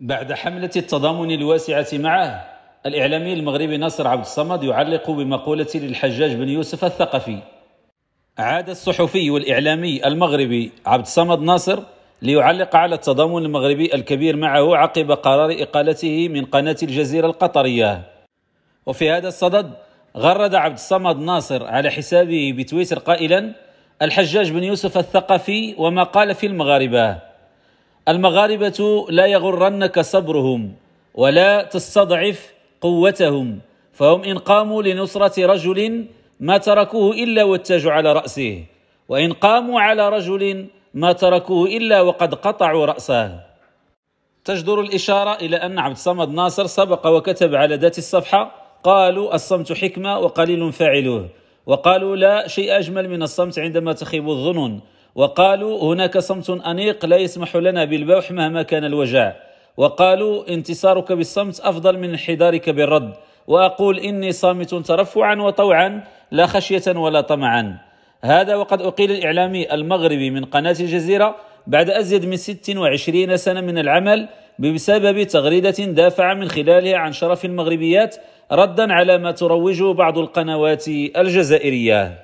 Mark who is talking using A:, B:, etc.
A: بعد حملة التضامن الواسعة معه الإعلامي المغربي ناصر عبد الصمد يعلق بمقولة للحجاج بن يوسف الثقفي عاد الصحفي والإعلامي المغربي عبد الصمد ناصر ليعلق على التضامن المغربي الكبير معه عقب قرار إقالته من قناة الجزيرة القطرية وفي هذا الصدد غرد عبد الصمد ناصر على حسابه بتويتر قائلا الحجاج بن يوسف الثقفي وما قال في المغاربة المغاربة لا يغرنك صبرهم ولا تستضعف قوتهم فهم إن قاموا لنصرة رجل ما تركوه إلا والتاج على رأسه وإن قاموا على رجل ما تركوه إلا وقد قطعوا رأسه تجدر الإشارة إلى أن عبد الصمد ناصر سبق وكتب على ذات الصفحة قالوا الصمت حكمة وقليل فاعلوه وقالوا لا شيء أجمل من الصمت عندما تخيب الظنون وقالوا هناك صمت أنيق لا يسمح لنا بالبوح مهما كان الوجع وقالوا انتصارك بالصمت أفضل من انحدارك بالرد وأقول إني صامت ترفعا وطوعا لا خشية ولا طمعا هذا وقد أقيل الإعلامي المغربي من قناة الجزيرة بعد أزيد من 26 سنة من العمل بسبب تغريدة دافع من خلالها عن شرف المغربيات ردا على ما تروجه بعض القنوات الجزائريه